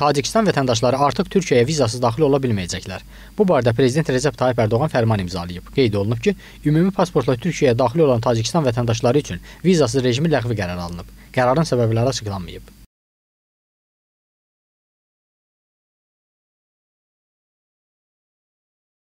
Tacikistan vətəndaşları artıq Türkiyəyə vizasız daxil ola bilməyəcəklər. Bu barədə prezident Recep Tayyip Erdoğan fərman imzalayıb. Qeyd olunub ki, ümumi pasportla Türkiyəyə daxil olan Tacikistan vətəndaşları üçün vizasız rejimi ləğvi qərarı alınıb. Qərarın səbəbləri açıqlanmayıb.